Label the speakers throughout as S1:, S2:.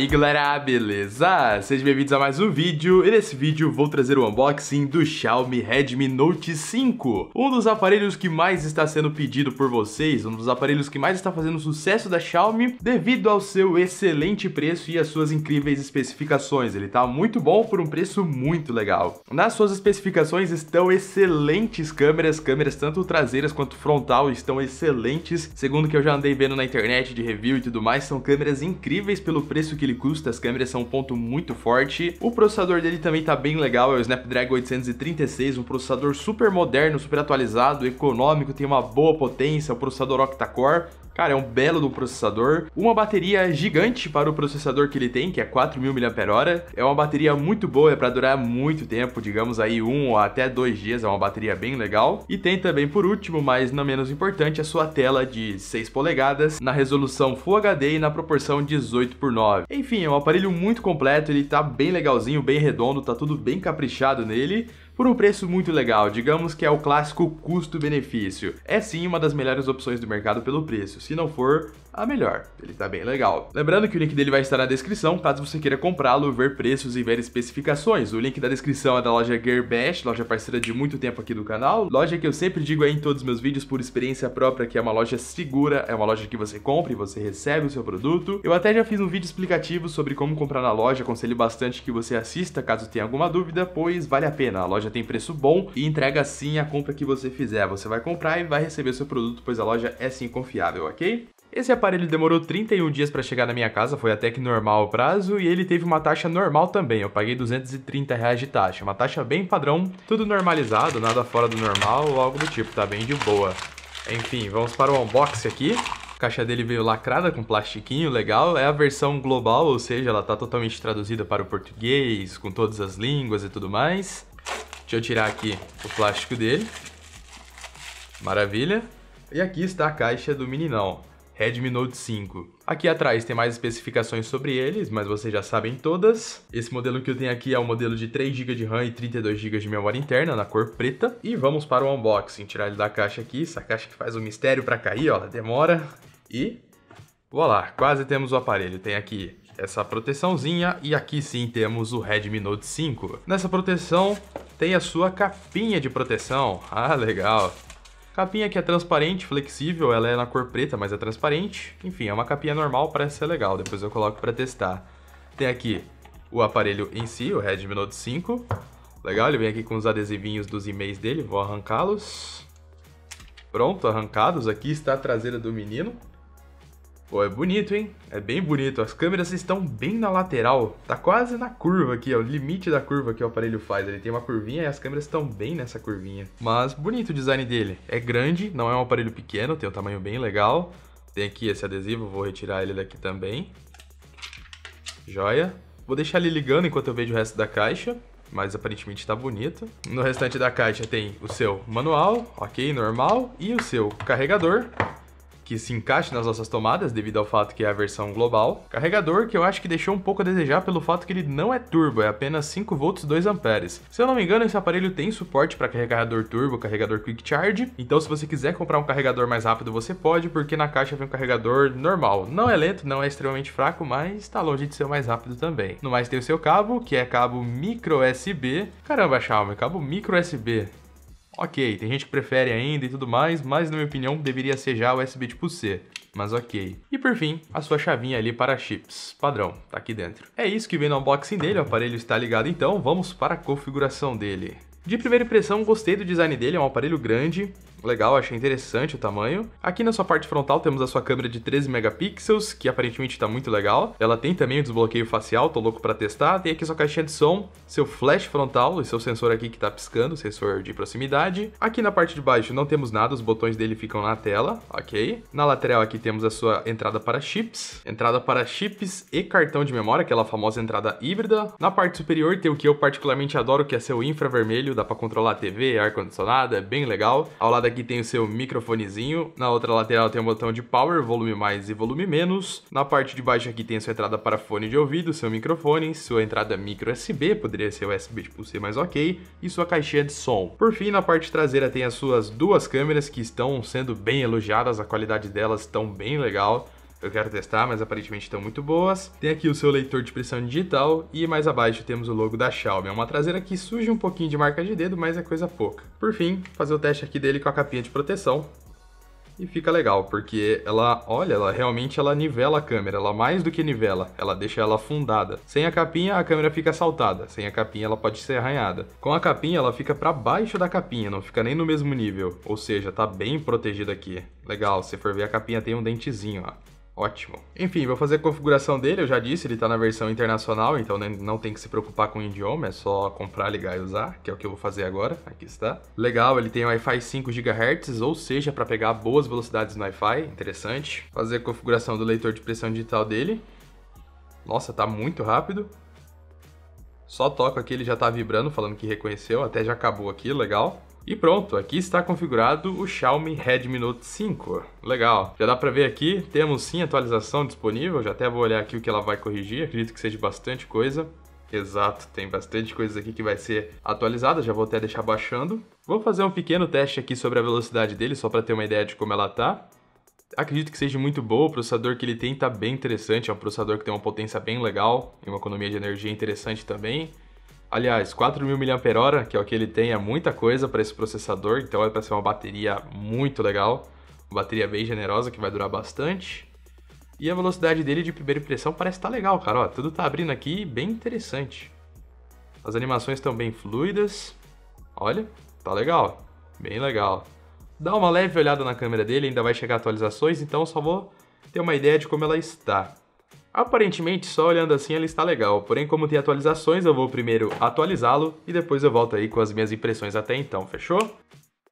S1: aí galera, beleza? Sejam bem-vindos a mais um vídeo e nesse vídeo vou trazer o unboxing do Xiaomi Redmi Note 5 Um dos aparelhos que mais está sendo pedido por vocês, um dos aparelhos que mais está fazendo sucesso da Xiaomi Devido ao seu excelente preço e às suas incríveis especificações, ele está muito bom por um preço muito legal Nas suas especificações estão excelentes câmeras, câmeras tanto traseiras quanto frontal estão excelentes Segundo que eu já andei vendo na internet de review e tudo mais, são câmeras incríveis pelo preço que ele custa, as câmeras são um ponto muito forte. O processador dele também tá bem legal, é o Snapdragon 836, um processador super moderno, super atualizado, econômico, tem uma boa potência, o processador octa-core. Cara, é um belo do processador. Uma bateria gigante para o processador que ele tem, que é 4.000 mAh. É uma bateria muito boa, é para durar muito tempo, digamos aí um ou até dois dias, é uma bateria bem legal. E tem também, por último, mas não menos importante, a sua tela de 6 polegadas, na resolução Full HD e na proporção 18 por 9. Enfim, é um aparelho muito completo, ele tá bem legalzinho, bem redondo, tá tudo bem caprichado nele por um preço muito legal, digamos que é o clássico custo-benefício. É sim uma das melhores opções do mercado pelo preço, se não for a melhor, ele tá bem legal. Lembrando que o link dele vai estar na descrição, caso você queira comprá-lo, ver preços e ver especificações. O link da descrição é da loja Gearbest, loja parceira de muito tempo aqui do canal, loja que eu sempre digo aí em todos os meus vídeos por experiência própria que é uma loja segura, é uma loja que você compra e você recebe o seu produto. Eu até já fiz um vídeo explicativo sobre como comprar na loja, aconselho bastante que você assista caso tenha alguma dúvida, pois vale a pena, a loja loja tem preço bom e entrega sim a compra que você fizer. Você vai comprar e vai receber seu produto, pois a loja é sim confiável, ok? Esse aparelho demorou 31 dias para chegar na minha casa, foi até que normal o prazo, e ele teve uma taxa normal também, eu paguei 230 reais de taxa, uma taxa bem padrão, tudo normalizado, nada fora do normal ou algo do tipo, tá bem de boa. Enfim, vamos para o unboxing aqui. A caixa dele veio lacrada com plastiquinho, legal. É a versão global, ou seja, ela tá totalmente traduzida para o português, com todas as línguas e tudo mais. Deixa eu tirar aqui o plástico dele. Maravilha. E aqui está a caixa do meninão, Redmi Note 5. Aqui atrás tem mais especificações sobre eles, mas vocês já sabem todas. Esse modelo que eu tenho aqui é o um modelo de 3GB de RAM e 32GB de memória interna, na cor preta. E vamos para o unboxing, tirar ele da caixa aqui, essa caixa que faz um mistério para cair, ó, demora. E, voilà, quase temos o aparelho. Tem aqui essa proteçãozinha e aqui sim temos o Redmi Note 5. Nessa proteção tem a sua capinha de proteção. Ah, legal. Capinha que é transparente, flexível, ela é na cor preta, mas é transparente. Enfim, é uma capinha normal, parece ser legal, depois eu coloco para testar. Tem aqui o aparelho em si, o Redmi Note 5. Legal, ele vem aqui com os adesivinhos dos e-mails dele, vou arrancá-los. Pronto, arrancados. Aqui está a traseira do menino. Pô, é bonito, hein? É bem bonito. As câmeras estão bem na lateral. Tá quase na curva aqui, ó. O limite da curva que o aparelho faz. Ele tem uma curvinha e as câmeras estão bem nessa curvinha. Mas bonito o design dele. É grande, não é um aparelho pequeno, tem um tamanho bem legal. Tem aqui esse adesivo, vou retirar ele daqui também. Joia. Vou deixar ele ligando enquanto eu vejo o resto da caixa mas aparentemente está bonito. No restante da caixa tem o seu manual, ok, normal, e o seu carregador, que se encaixe nas nossas tomadas, devido ao fato que é a versão global. Carregador que eu acho que deixou um pouco a desejar pelo fato que ele não é turbo, é apenas 5V 2A. Se eu não me engano, esse aparelho tem suporte para carregador turbo, carregador quick charge, então se você quiser comprar um carregador mais rápido, você pode, porque na caixa vem um carregador normal. Não é lento, não é extremamente fraco, mas está longe de ser mais rápido também. No mais tem o seu cabo, que é cabo micro USB. Caramba, Xiaomi, cabo micro USB. Ok, tem gente que prefere ainda e tudo mais, mas na minha opinião deveria ser já USB tipo C mas ok. E por fim, a sua chavinha ali para chips, padrão, tá aqui dentro. É isso que vem no unboxing dele, o aparelho está ligado então, vamos para a configuração dele. De primeira impressão, gostei do design dele, é um aparelho grande, legal, achei interessante o tamanho. Aqui na sua parte frontal temos a sua câmera de 13 megapixels, que aparentemente está muito legal. Ela tem também o desbloqueio facial, tô louco para testar. Tem aqui sua caixinha de som, seu flash frontal e seu sensor aqui que está piscando, sensor de proximidade. Aqui na parte de baixo não temos nada, os botões dele ficam na tela, ok? Na lateral aqui temos a sua entrada para chips, entrada para chips e cartão de memória, aquela famosa entrada híbrida. Na parte superior tem o que eu particularmente adoro, que é seu infravermelho, dá para controlar a TV, ar-condicionado, é bem legal. Ao lado aqui tem o seu microfonezinho, na outra lateral tem o botão de power, volume mais e volume menos. Na parte de baixo aqui tem a sua entrada para fone de ouvido, seu microfone, sua entrada micro USB, poderia ser USB tipo C, mas ok, e sua caixinha de som. Por fim, na parte traseira tem as suas duas câmeras que estão sendo bem elogiadas, a qualidade delas estão bem legal. Eu quero testar, mas aparentemente estão muito boas. Tem aqui o seu leitor de pressão digital e mais abaixo temos o logo da Xiaomi. É uma traseira que suja um pouquinho de marca de dedo, mas é coisa pouca. Por fim, fazer o teste aqui dele com a capinha de proteção. E fica legal, porque ela, olha, ela realmente ela nivela a câmera, ela mais do que nivela, ela deixa ela afundada. Sem a capinha, a câmera fica saltada, sem a capinha ela pode ser arranhada. Com a capinha, ela fica para baixo da capinha, não fica nem no mesmo nível, ou seja, tá bem protegida aqui. Legal, se for ver a capinha tem um dentezinho, ó. Ótimo. Enfim, vou fazer a configuração dele, eu já disse, ele está na versão internacional, então né, não tem que se preocupar com o idioma, é só comprar, ligar e usar, que é o que eu vou fazer agora, aqui está. Legal, ele tem Wi-Fi 5 GHz, ou seja, para pegar boas velocidades no Wi-Fi, interessante. Fazer a configuração do leitor de pressão digital dele. Nossa, tá muito rápido. Só toco aqui, ele já está vibrando, falando que reconheceu, até já acabou aqui, legal. E pronto, aqui está configurado o Xiaomi Redmi Note 5. Legal. Já dá para ver aqui, temos sim atualização disponível, já até vou olhar aqui o que ela vai corrigir, acredito que seja bastante coisa. Exato, tem bastante coisa aqui que vai ser atualizada, já vou até deixar baixando. Vou fazer um pequeno teste aqui sobre a velocidade dele, só para ter uma ideia de como ela tá. Acredito que seja muito boa, o processador que ele tem tá bem interessante, é um processador que tem uma potência bem legal e uma economia de energia interessante também. Aliás, 4.000 mAh, que é o que ele tem, é muita coisa para esse processador, então é para ser uma bateria muito legal, uma bateria bem generosa que vai durar bastante. E a velocidade dele de primeira impressão parece estar tá legal, cara, ó, tudo tá abrindo aqui, bem interessante. As animações estão bem fluidas, olha, tá legal, bem legal. Dá uma leve olhada na câmera dele, ainda vai chegar atualizações, então só vou ter uma ideia de como ela está. Aparentemente, só olhando assim ele está legal, porém como tem atualizações, eu vou primeiro atualizá-lo e depois eu volto aí com as minhas impressões até então, fechou?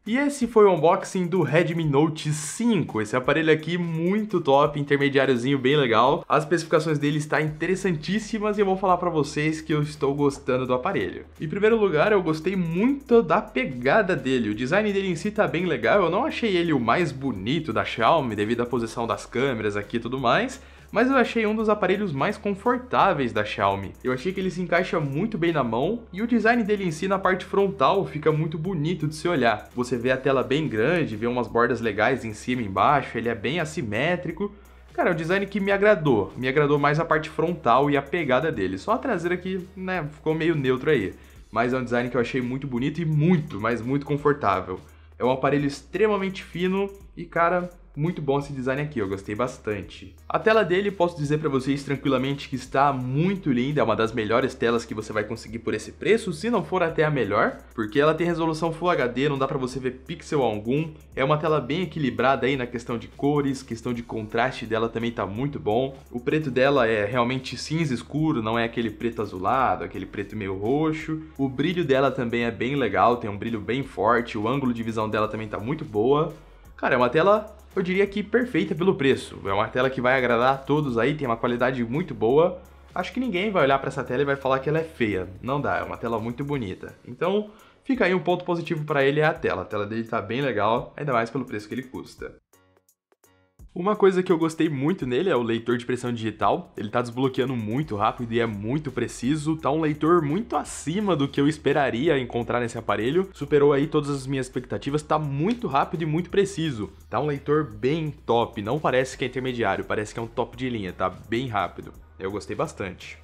S1: E esse foi o unboxing do Redmi Note 5, esse aparelho aqui muito top, intermediáriozinho bem legal. As especificações dele estão interessantíssimas e eu vou falar para vocês que eu estou gostando do aparelho. Em primeiro lugar, eu gostei muito da pegada dele, o design dele em si tá bem legal, eu não achei ele o mais bonito da Xiaomi devido à posição das câmeras aqui e tudo mais, mas eu achei um dos aparelhos mais confortáveis da Xiaomi. Eu achei que ele se encaixa muito bem na mão e o design dele em si na parte frontal fica muito bonito de se olhar. Você vê a tela bem grande, vê umas bordas legais em cima e embaixo, ele é bem assimétrico, Cara, é um design que me agradou. Me agradou mais a parte frontal e a pegada dele. Só a traseira que, né, ficou meio neutro aí. Mas é um design que eu achei muito bonito e muito, mas muito confortável. É um aparelho extremamente fino e, cara, muito bom esse design aqui, eu gostei bastante. A tela dele posso dizer para vocês tranquilamente que está muito linda, é uma das melhores telas que você vai conseguir por esse preço, se não for até a melhor, porque ela tem resolução Full HD, não dá para você ver pixel algum, é uma tela bem equilibrada aí na questão de cores, questão de contraste dela também tá muito bom. O preto dela é realmente cinza escuro, não é aquele preto azulado, aquele preto meio roxo. O brilho dela também é bem legal, tem um brilho bem forte, o ângulo de visão dela também tá muito boa. Cara, é uma tela eu diria que perfeita pelo preço. É uma tela que vai agradar a todos aí, tem uma qualidade muito boa. Acho que ninguém vai olhar para essa tela e vai falar que ela é feia. Não dá, é uma tela muito bonita. Então, fica aí um ponto positivo para ele é a tela. A tela dele tá bem legal, ainda mais pelo preço que ele custa. Uma coisa que eu gostei muito nele é o leitor de pressão digital. Ele tá desbloqueando muito rápido e é muito preciso. Tá um leitor muito acima do que eu esperaria encontrar nesse aparelho. Superou aí todas as minhas expectativas. Tá muito rápido e muito preciso. Tá um leitor bem top. Não parece que é intermediário, parece que é um top de linha. Tá bem rápido. Eu gostei bastante.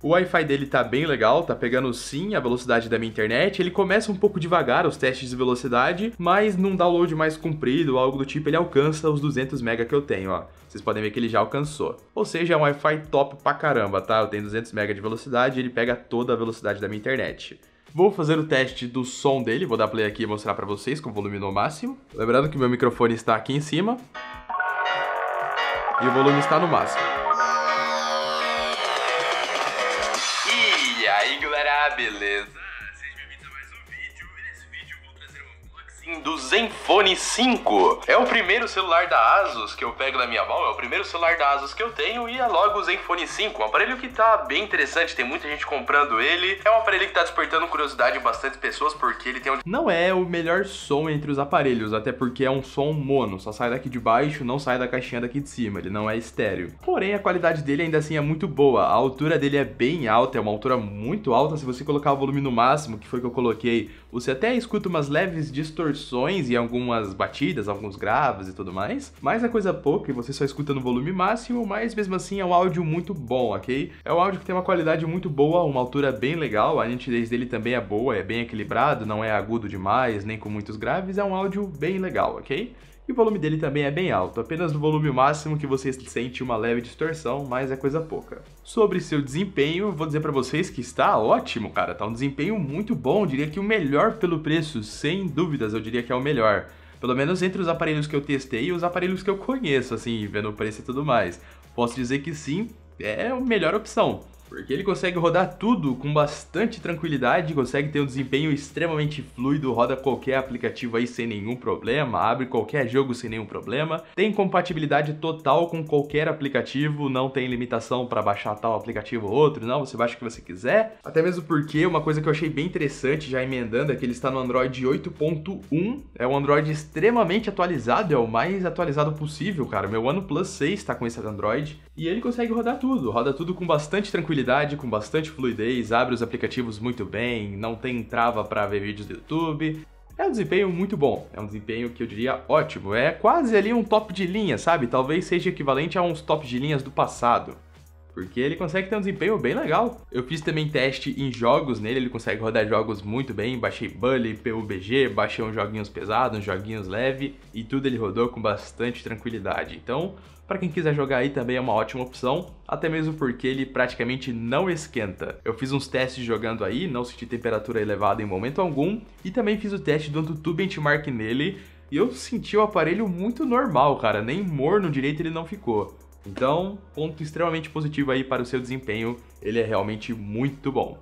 S1: O Wi-Fi dele tá bem legal, tá pegando sim a velocidade da minha internet. Ele começa um pouco devagar os testes de velocidade, mas num download mais comprido, algo do tipo, ele alcança os 200 MB que eu tenho, ó. Vocês podem ver que ele já alcançou. Ou seja, é um Wi-Fi top pra caramba, tá? Eu tenho 200 MB de velocidade e ele pega toda a velocidade da minha internet. Vou fazer o teste do som dele, vou dar play aqui e mostrar pra vocês com o volume no máximo. Lembrando que meu microfone está aqui em cima. E o volume está no máximo. beleza. do Zenfone 5. É o primeiro celular da Asus que eu pego na minha mão, é o primeiro celular da Asus que eu tenho e é logo o Zenfone 5. É um aparelho que tá bem interessante, tem muita gente comprando ele. É um aparelho que tá despertando curiosidade em bastantes pessoas porque ele tem um... Não é o melhor som entre os aparelhos, até porque é um som mono, só sai daqui de baixo, não sai da caixinha daqui de cima, ele não é estéreo. Porém, a qualidade dele ainda assim é muito boa, a altura dele é bem alta, é uma altura muito alta, se você colocar o volume no máximo, que foi que eu coloquei você até escuta umas leves distorções e algumas batidas, alguns graves e tudo mais, mas é coisa pouca e você só escuta no volume máximo, mas mesmo assim é um áudio muito bom, ok? É um áudio que tem uma qualidade muito boa, uma altura bem legal, a nitidez dele também é boa, é bem equilibrado, não é agudo demais, nem com muitos graves, é um áudio bem legal, ok? e o volume dele também é bem alto, apenas no volume máximo que você sente uma leve distorção, mas é coisa pouca. Sobre seu desempenho, vou dizer para vocês que está ótimo, cara, tá um desempenho muito bom, eu diria que o melhor pelo preço, sem dúvidas, eu diria que é o melhor. Pelo menos entre os aparelhos que eu testei e os aparelhos que eu conheço, assim, vendo o preço e tudo mais. Posso dizer que sim, é a melhor opção porque ele consegue rodar tudo com bastante tranquilidade, consegue ter um desempenho extremamente fluido, roda qualquer aplicativo aí sem nenhum problema, abre qualquer jogo sem nenhum problema, tem compatibilidade total com qualquer aplicativo, não tem limitação para baixar tal aplicativo ou outro, não, você baixa o que você quiser. Até mesmo porque uma coisa que eu achei bem interessante, já emendando, é que ele está no Android 8.1, é um Android extremamente atualizado, é o mais atualizado possível, cara. Meu OnePlus 6 está com esse Android e ele consegue rodar tudo, roda tudo com bastante tranquilidade com bastante fluidez, abre os aplicativos muito bem, não tem trava para ver vídeos do YouTube. É um desempenho muito bom, é um desempenho que eu diria ótimo, é quase ali um top de linha, sabe? Talvez seja equivalente a uns top de linhas do passado porque ele consegue ter um desempenho bem legal. Eu fiz também teste em jogos nele, ele consegue rodar jogos muito bem, baixei Bully, PUBG, baixei uns joguinhos pesados, uns joguinhos leve e tudo ele rodou com bastante tranquilidade. Então, para quem quiser jogar aí também é uma ótima opção, até mesmo porque ele praticamente não esquenta. Eu fiz uns testes jogando aí, não senti temperatura elevada em momento algum, e também fiz o teste do Antutu Benchmark nele, e eu senti o aparelho muito normal, cara, nem morno direito ele não ficou. Então, ponto extremamente positivo aí para o seu desempenho, ele é realmente muito bom.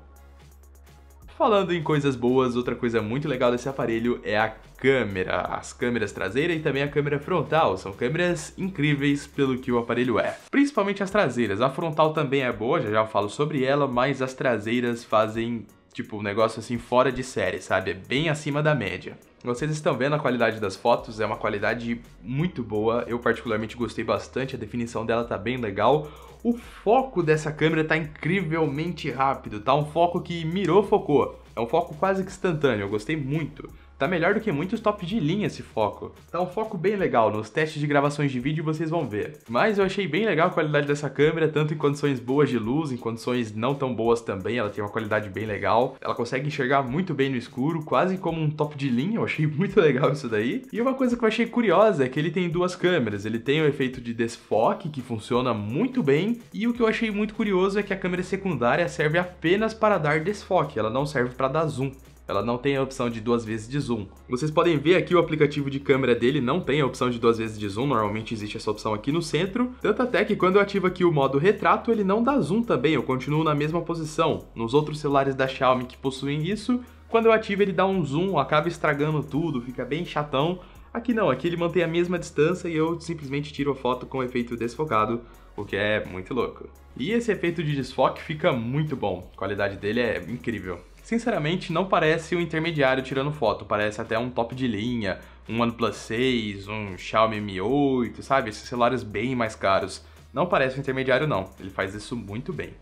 S1: Falando em coisas boas, outra coisa muito legal desse aparelho é a câmera. As câmeras traseira e também a câmera frontal são câmeras incríveis pelo que o aparelho é. Principalmente as traseiras. A frontal também é boa, já já falo sobre ela, mas as traseiras fazem Tipo, um negócio assim fora de série, sabe? É bem acima da média. Vocês estão vendo a qualidade das fotos, é uma qualidade muito boa. Eu particularmente gostei bastante, a definição dela tá bem legal. O foco dessa câmera tá incrivelmente rápido, tá um foco que mirou, focou. É um foco quase que instantâneo, eu gostei muito. Tá melhor do que muitos tops de linha esse foco. Tá um foco bem legal, nos testes de gravações de vídeo vocês vão ver. Mas eu achei bem legal a qualidade dessa câmera, tanto em condições boas de luz, em condições não tão boas também, ela tem uma qualidade bem legal. Ela consegue enxergar muito bem no escuro, quase como um top de linha, eu achei muito legal isso daí. E uma coisa que eu achei curiosa é que ele tem duas câmeras, ele tem o efeito de desfoque, que funciona muito bem, e o que eu achei muito curioso é que a câmera secundária serve apenas para dar desfoque, ela não serve para dar zoom. Ela não tem a opção de duas vezes de zoom. Vocês podem ver aqui o aplicativo de câmera dele não tem a opção de duas vezes de zoom, normalmente existe essa opção aqui no centro. Tanto até que quando eu ativo aqui o modo retrato, ele não dá zoom também, eu continuo na mesma posição. Nos outros celulares da Xiaomi que possuem isso, quando eu ativo ele dá um zoom, acaba estragando tudo, fica bem chatão. Aqui não, aqui ele mantém a mesma distância e eu simplesmente tiro a foto com efeito desfocado, o que é muito louco. E esse efeito de desfoque fica muito bom, a qualidade dele é incrível sinceramente não parece um intermediário tirando foto, parece até um top de linha, um OnePlus 6, um Xiaomi Mi 8, sabe? Esses celulares bem mais caros. Não parece um intermediário não, ele faz isso muito bem.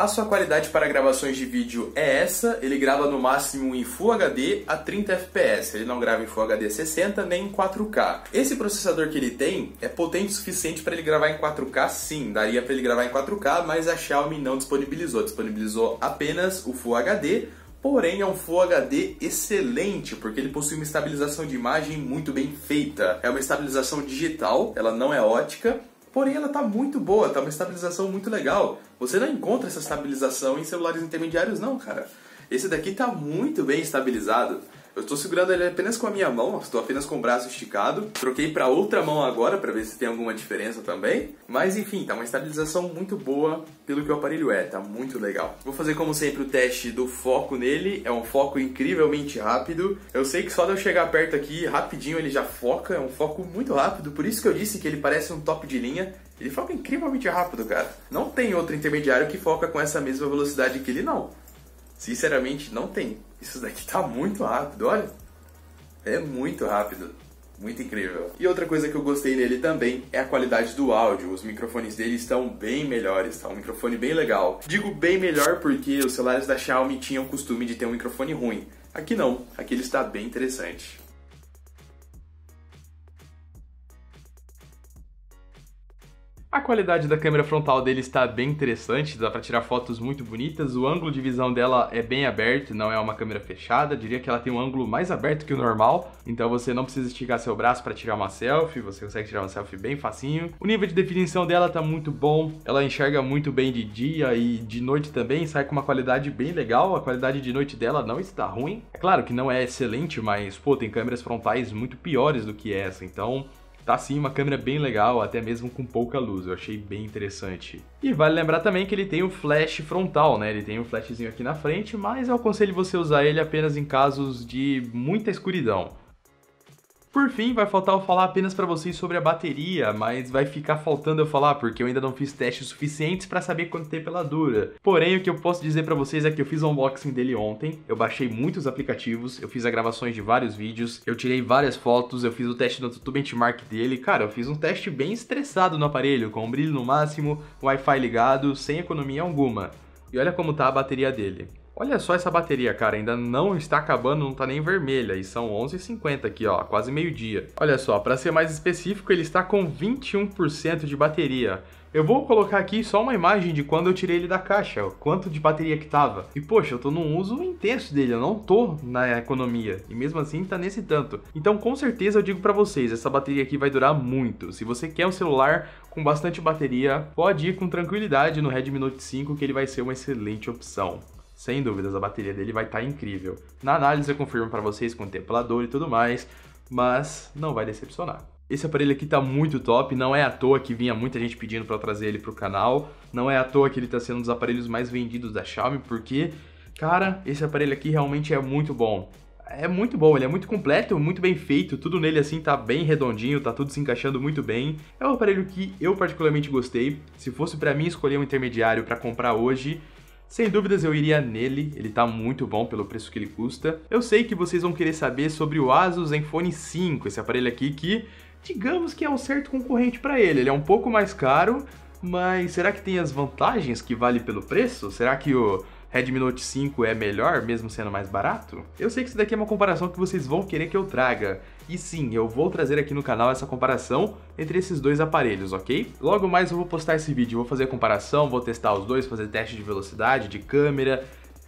S1: A sua qualidade para gravações de vídeo é essa, ele grava no máximo em Full HD a 30 fps, ele não grava em Full HD 60 nem em 4K. Esse processador que ele tem é potente o suficiente para ele gravar em 4K sim, daria para ele gravar em 4K, mas a Xiaomi não disponibilizou, disponibilizou apenas o Full HD, Porém, é um Full HD excelente, porque ele possui uma estabilização de imagem muito bem feita. É uma estabilização digital, ela não é ótica, Porém, ela está muito boa, está uma estabilização muito legal. Você não encontra essa estabilização em celulares intermediários, não, cara. Esse daqui está muito bem estabilizado. Eu estou segurando ele apenas com a minha mão, estou apenas com o braço esticado. Troquei para outra mão agora para ver se tem alguma diferença também. Mas enfim, tá uma estabilização muito boa pelo que o aparelho é, tá muito legal. Vou fazer como sempre o teste do foco nele, é um foco incrivelmente rápido. Eu sei que só de eu chegar perto aqui, rapidinho ele já foca, é um foco muito rápido, por isso que eu disse que ele parece um top de linha. Ele foca incrivelmente rápido, cara. Não tem outro intermediário que foca com essa mesma velocidade que ele, não. Sinceramente, não tem isso daqui tá muito rápido, olha. É muito rápido. Muito incrível. E outra coisa que eu gostei nele também é a qualidade do áudio. Os microfones dele estão bem melhores, tá? Um microfone bem legal. Digo bem melhor porque os celulares da Xiaomi tinham o costume de ter um microfone ruim. Aqui não, aqui ele está bem interessante. A qualidade da câmera frontal dele está bem interessante, dá para tirar fotos muito bonitas, o ângulo de visão dela é bem aberto, não é uma câmera fechada, diria que ela tem um ângulo mais aberto que o normal, então você não precisa esticar seu braço para tirar uma selfie, você consegue tirar uma selfie bem facinho. O nível de definição dela tá muito bom, ela enxerga muito bem de dia e de noite também, sai com uma qualidade bem legal, a qualidade de noite dela não está ruim. É claro que não é excelente, mas pô, tem câmeras frontais muito piores do que essa, então Tá sim uma câmera bem legal, até mesmo com pouca luz, eu achei bem interessante. E vale lembrar também que ele tem o flash frontal, né? Ele tem um flashzinho aqui na frente, mas eu aconselho você usar ele apenas em casos de muita escuridão. Por fim, vai faltar eu falar apenas para vocês sobre a bateria, mas vai ficar faltando eu falar porque eu ainda não fiz testes suficientes para saber quanto tempo ela dura. Porém, o que eu posso dizer para vocês é que eu fiz o unboxing dele ontem, eu baixei muitos aplicativos, eu fiz a gravações de vários vídeos, eu tirei várias fotos, eu fiz o teste do YouTube Benchmark dele. Cara, eu fiz um teste bem estressado no aparelho, com brilho no máximo, Wi-Fi ligado, sem economia alguma. E olha como tá a bateria dele. Olha só essa bateria, cara, ainda não está acabando, não está nem vermelha, e são 11h50 aqui, ó, quase meio-dia. Olha só, para ser mais específico, ele está com 21% de bateria. Eu vou colocar aqui só uma imagem de quando eu tirei ele da caixa, o quanto de bateria que tava. E poxa, eu tô num uso intenso dele, eu não tô na economia. E mesmo assim tá nesse tanto. Então com certeza eu digo para vocês, essa bateria aqui vai durar muito. Se você quer um celular com bastante bateria, pode ir com tranquilidade no Redmi Note 5 que ele vai ser uma excelente opção. Sem dúvidas, a bateria dele vai estar tá incrível. Na análise eu confirmo para vocês com e tudo mais, mas não vai decepcionar. Esse aparelho aqui tá muito top, não é à toa que vinha muita gente pedindo para trazer ele para o canal, não é à toa que ele tá sendo um dos aparelhos mais vendidos da Xiaomi, porque, cara, esse aparelho aqui realmente é muito bom. É muito bom, ele é muito completo, muito bem feito, tudo nele assim tá bem redondinho, tá tudo se encaixando muito bem. É um aparelho que eu particularmente gostei. Se fosse para mim escolher um intermediário para comprar hoje, sem dúvidas eu iria nele, ele tá muito bom pelo preço que ele custa. Eu sei que vocês vão querer saber sobre o Asus Zenfone 5, esse aparelho aqui que, digamos que é um certo concorrente para ele. Ele é um pouco mais caro, mas será que tem as vantagens que vale pelo preço? Será que o Redmi Note 5 é melhor, mesmo sendo mais barato? Eu sei que isso daqui é uma comparação que vocês vão querer que eu traga, e sim, eu vou trazer aqui no canal essa comparação entre esses dois aparelhos, ok? Logo mais eu vou postar esse vídeo, vou fazer a comparação, vou testar os dois, fazer teste de velocidade, de câmera,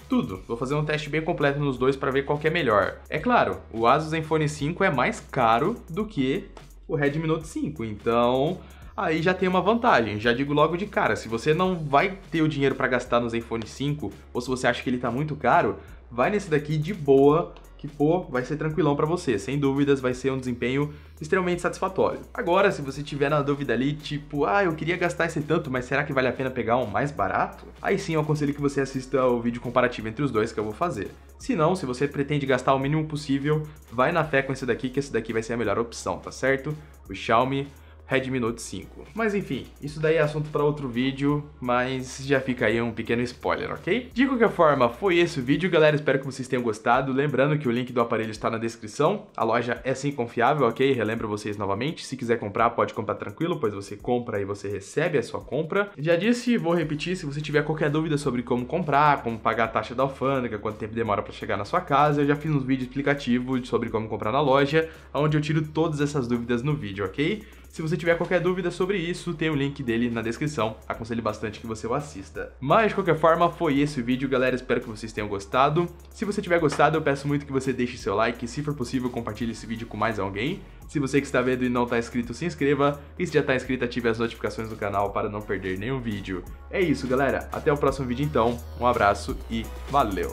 S1: tudo. Vou fazer um teste bem completo nos dois para ver qual é melhor. É claro, o Asus Zenfone 5 é mais caro do que o Redmi Note 5, então aí já tem uma vantagem. Já digo logo de cara, se você não vai ter o dinheiro para gastar no Zenfone 5 ou se você acha que ele tá muito caro, vai nesse daqui de boa, que pô, vai ser tranquilão para você. Sem dúvidas, vai ser um desempenho extremamente satisfatório. Agora, se você tiver na dúvida ali, tipo, ah, eu queria gastar esse tanto, mas será que vale a pena pegar um mais barato? Aí sim, eu aconselho que você assista o vídeo comparativo entre os dois que eu vou fazer. Se não, se você pretende gastar o mínimo possível, vai na fé com esse daqui, que esse daqui vai ser a melhor opção, tá certo? O Xiaomi Redmi Note 5. Mas enfim, isso daí é assunto para outro vídeo, mas já fica aí um pequeno spoiler, ok? De qualquer forma, foi esse o vídeo, galera, espero que vocês tenham gostado. Lembrando que o link do aparelho está na descrição, a loja é sim confiável, ok? Relembro vocês novamente, se quiser comprar, pode comprar tranquilo, pois você compra e você recebe a sua compra. Já disse, vou repetir, se você tiver qualquer dúvida sobre como comprar, como pagar a taxa da alfândega, quanto tempo demora para chegar na sua casa, eu já fiz uns vídeos explicativos sobre como comprar na loja, onde eu tiro todas essas dúvidas no vídeo, ok? Se você tiver qualquer dúvida sobre isso, tem o link dele na descrição. Aconselho bastante que você o assista. Mas, de qualquer forma, foi esse o vídeo, galera. Espero que vocês tenham gostado. Se você tiver gostado, eu peço muito que você deixe seu like. Se for possível, compartilhe esse vídeo com mais alguém. Se você que está vendo e não está inscrito, se inscreva. E se já está inscrito, ative as notificações do canal para não perder nenhum vídeo. É isso, galera. Até o próximo vídeo, então. Um abraço e valeu!